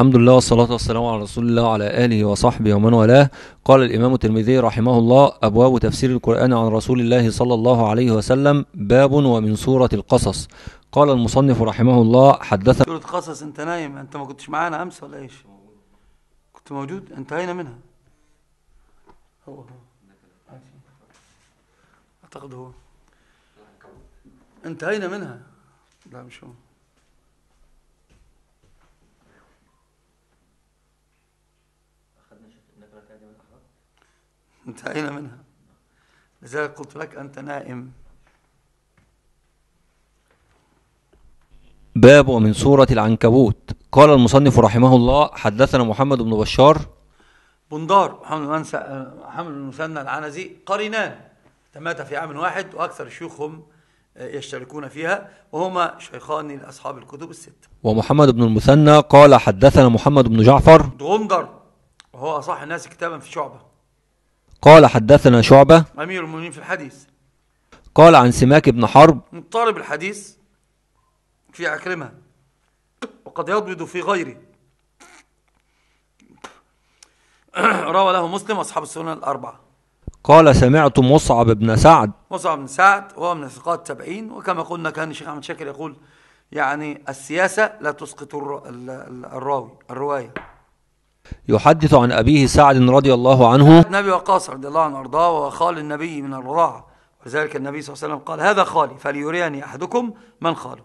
الحمد لله والصلاة والسلام على رسول الله وعلى آله وصحبه ومن والاه قال الإمام الترمذي رحمه الله أبواب تفسير القرآن عن رسول الله صلى الله عليه وسلم باب ومن سورة القصص قال المصنف رحمه الله حدثنا سورة قصص أنت نايم أنت ما كنتش معانا أمس ولا إيش كنت موجود انتهينا منها هو هو أعتقد هو انتهينا منها لا مش هو انتهينا منها لذلك قلت لك أنت نائم باب ومن سورة العنكبوت قال المصنف رحمه الله حدثنا محمد بن بشار بندار محمد بن محمد المثنى العنزي قرينان تمات في عام واحد وأكثر شيوخهم آه، يشتركون فيها وهما شيخان لأصحاب الكتب الستة ومحمد بن المثنى قال حدثنا محمد بن جعفر غندر وهو أصح الناس كتابا في شعبة قال حدثنا شعبة أمير المؤمنين في الحديث قال عن سماك بن حرب مضطرب الحديث في عكرمة وقد يضبد في غيره روى له مسلم أصحاب السنن الأربعة قال سمعت مصعب بن سعد مصعب بن سعد وهو من ثقات التابعين وكما قلنا كان الشيخ أحمد شاكر يقول يعني السياسة لا تسقط الراوي الرواية يحدث عن أبيه سعد رضي الله عنه النبي وقاص رضي الله عنه أرضاه وخال النبي من الرضاعة ولذلك النبي صلى الله عليه وسلم قال هذا خالي فليريني أحدكم من خاله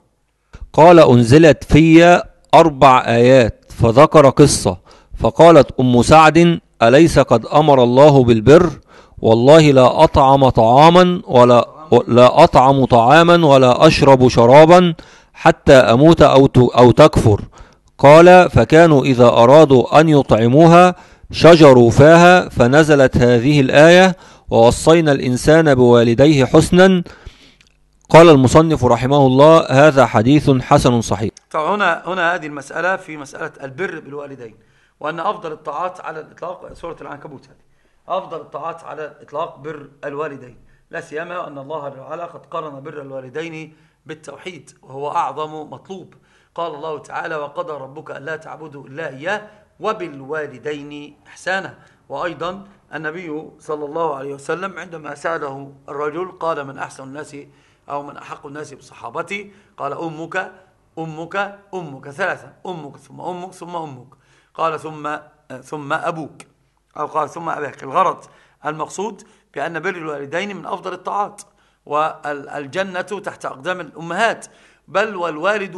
قال أنزلت في أربع آيات فذكر قصة فقالت أم سعد أليس قد أمر الله بالبر والله لا أطعم طعاما ولا لا أطعم طعاما ولا أشرب شرابا حتى أموت أو أو تكفر قال فكانوا إذا أرادوا أن يطعموها شجروا فاها فنزلت هذه الآية ووصينا الإنسان بوالديه حسنا قال المصنف رحمه الله هذا حديث حسن صحيح طبعا هنا هنا هذه المسألة في مسألة البر بالوالدين وأن أفضل الطاعات على الإطلاق سورة العنكبوت هذه أفضل الطاعات على الإطلاق بر الوالدين لا سيما أن الله تعالى قد قرن بر الوالدين بالتوحيد وهو أعظم مطلوب قال الله تعالى وقضى ربك ألا تعبدوا إلا إياه وبالوالدين إحسانا وأيضا النبي صلى الله عليه وسلم عندما سأله الرجل قال من أحسن الناس أو من أحق الناس بصحابتي قال أمك أمك أمك ثلاثة أمك ثم أمك ثم أمك قال ثم ثم أبوك أو قال ثم أباك الغرض المقصود بأن بر الوالدين من أفضل الطاعات والجنة تحت أقدام الأمهات بل والوالد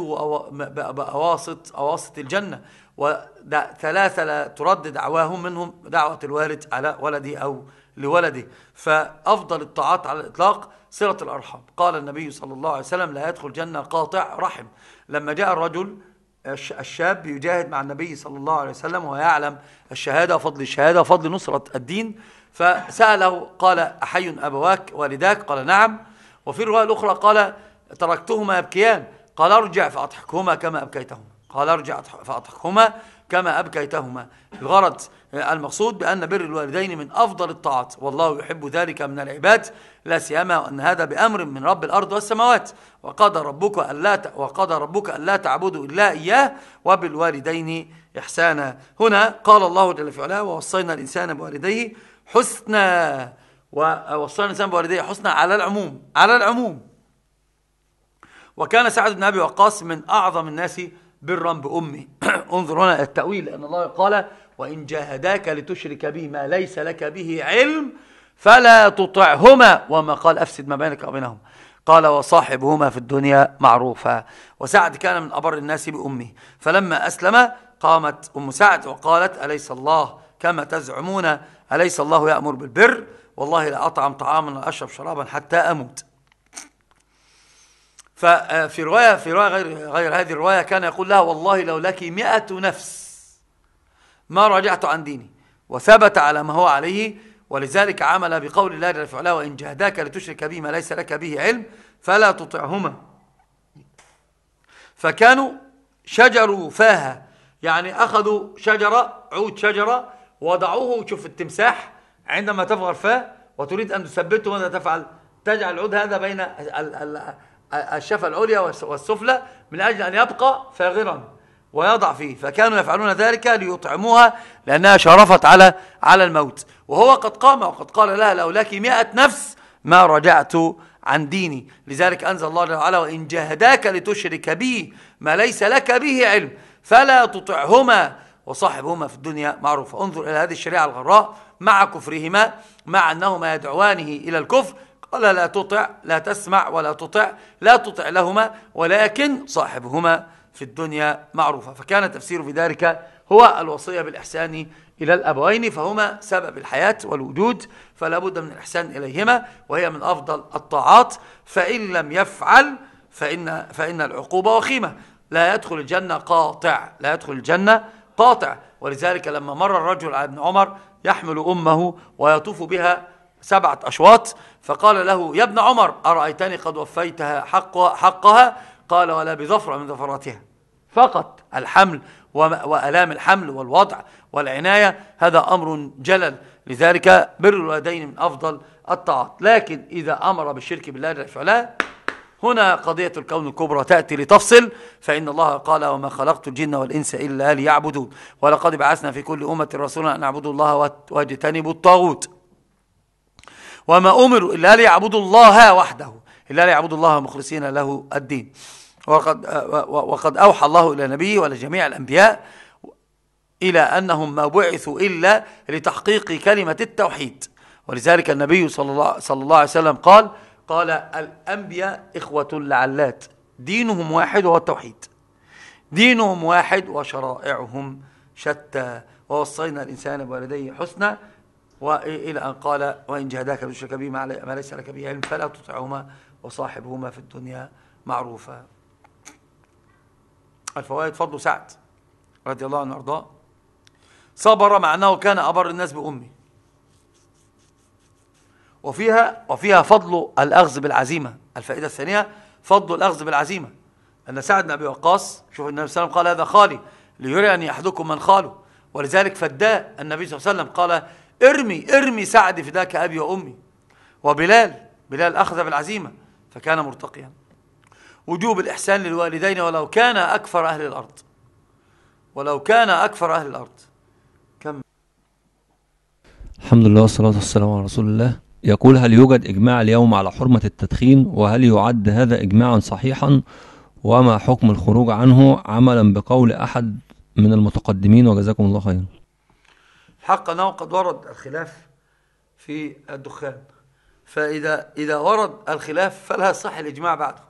بأواسط أواسط الجنة وثلاثة لا ترد دعواهم منهم دعوة الوالد على ولده أو لولده فأفضل الطاعات على الإطلاق صلة الأرحام قال النبي صلى الله عليه وسلم لا يدخل جنة قاطع رحم لما جاء الرجل الشاب يجاهد مع النبي صلى الله عليه وسلم ويعلم الشهادة فضل الشهادة فضل نصرة الدين فسأله قال أحي أبواك والداك قال نعم وفي الرواية الأخرى قال تركتهما يبكيان قال ارجع فأضحكهما كما أبكيتهما قال ارجع فأضحكهما كما أبكيتهما الغرض المقصود بأن بر الوالدين من أفضل الطاعات والله يحب ذلك من العباد لا سيما أن هذا بأمر من رب الأرض والسماوات وقضى ربك ألا وقضى ربك ألا تعبدوا إلا إياه وبالوالدين إحسانا هنا قال الله جل في علاه ووصينا الإنسان بوالديه حسنا ووصينا الإنسان بوالديه حسنا على العموم على العموم وكان سعد بن أبي وقاص من أعظم الناس برا بأمه انظر هنا التأويل أن الله قال وإن جاهداك لتشرك بي ما ليس لك به علم فلا تطعهما وما قال أفسد ما بينك وبينهم قال وصاحبهما في الدنيا معروفا وسعد كان من أبر الناس بأمه فلما أسلم قامت أم سعد وقالت أليس الله كما تزعمون أليس الله يأمر بالبر والله لا أطعم طعاما ولا أشرب شرابا حتى أموت ففي رواية في رواية غير, غير هذه الرواية كان يقول لها والله لو لك مئة نفس ما رجعت عن ديني وثبت على ما هو عليه ولذلك عمل بقول الله جل وعلا وإن جهداك لتشرك به ما ليس لك به علم فلا تطعهما فكانوا شجروا فاها يعني أخذوا شجرة عود شجرة وضعوه شوف التمساح عندما تفغر فاه وتريد أن تثبته ماذا تفعل تجعل العود هذا بين الشفة العليا والسفلى من أجل أن يبقى فاغرا ويضع فيه فكانوا يفعلون ذلك ليطعموها لأنها شرفت على على الموت وهو قد قام وقد قال لها لو لك مئة نفس ما رجعت عن ديني لذلك أنزل الله تعالى وإن جاهداك لتشرك بي ما ليس لك به علم فلا تطعهما وصاحبهما في الدنيا معروف انظر إلى هذه الشريعة الغراء مع كفرهما مع أنهما يدعوانه إلى الكفر قال لا تطع لا تسمع ولا تطع لا تطع لهما ولكن صاحبهما في الدنيا معروفة فكان تفسير في ذلك هو الوصية بالإحسان إلى الأبوين فهما سبب الحياة والوجود فلا بد من الإحسان إليهما وهي من أفضل الطاعات فإن لم يفعل فإن, فإن العقوبة وخيمة لا يدخل الجنة قاطع لا يدخل الجنة قاطع ولذلك لما مر الرجل على ابن عمر يحمل أمه ويطوف بها سبعة أشواط فقال له يا ابن عمر أرأيتني قد وفيتها حق حقها قال ولا بظفرة من ظفراتها فقط الحمل وألام الحمل والوضع والعناية هذا أمر جلل لذلك بر الوالدين من أفضل الطاعات لكن إذا أمر بالشرك بالله للفعلاء هنا قضية الكون الكبرى تأتي لتفصل فإن الله قال وما خلقت الجن والإنس إلا ليعبدون ولقد بعثنا في كل أمة رسولا أن اعبدوا الله واجتنبوا الطاغوت وما أمروا إلا ليعبدوا الله وحده إلا ليعبدوا الله مخلصين له الدين وقد, وقد أوحى الله إلى نبيه وإلى جميع الأنبياء إلى أنهم ما بعثوا إلا لتحقيق كلمة التوحيد ولذلك النبي صلى الله, صلى الله عليه وسلم قال قال الأنبياء إخوة لعلات دينهم واحد وهو التوحيد دينهم واحد وشرائعهم شتى ووصينا الإنسان بوالديه حسنى وإلى أن قال وإن جهداك لتشرك به ما ليس لك به علم فلا تطعهما وصاحبهما في الدنيا معروفا الفوائد فضل سعد رضي الله عنه وارضاه صبر مع أنه كان أبر الناس بأمه وفيها وفيها فضل الأخذ بالعزيمة الفائدة الثانية فضل الأخذ بالعزيمة أن سعد بن أبي وقاص شوف النبي صلى الله عليه وسلم قال هذا خالي ليري أن يحدكم من خاله ولذلك فداه النبي صلى الله عليه وسلم قال ارمي ارمي سعد فداك أبي وأمي وبلال بلال أخذ بالعزيمة فكان مرتقيا وجوب الإحسان للوالدين ولو كان أكفر أهل الأرض ولو كان أكفر أهل الأرض كم الحمد لله والصلاة والسلام على رسول الله يقول هل يوجد إجماع اليوم على حرمة التدخين وهل يعد هذا إجماعا صحيحا وما حكم الخروج عنه عملا بقول أحد من المتقدمين وجزاكم الله خيرا حق أنه قد ورد الخلاف في الدخان فإذا إذا ورد الخلاف فلا صح الإجماع بعده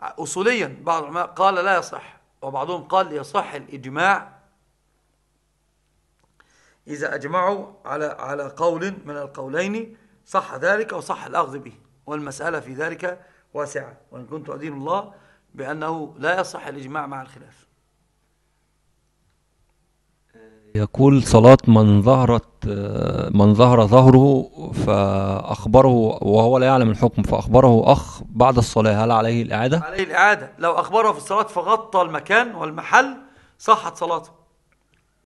أصوليا بعض العلماء قال لا يصح وبعضهم قال يصح الإجماع إذا أجمعوا على على قول من القولين صح ذلك وصح الأخذ به والمسألة في ذلك واسعة وإن كنت أدين الله بأنه لا يصح الإجماع مع الخلاف يقول صلاة من ظهرت من ظهر ظهره فأخبره وهو لا يعلم الحكم فأخبره أخ بعد الصلاة هل عليه الإعادة؟ عليه الإعادة لو أخبره في الصلاة فغطى المكان والمحل صحت صلاته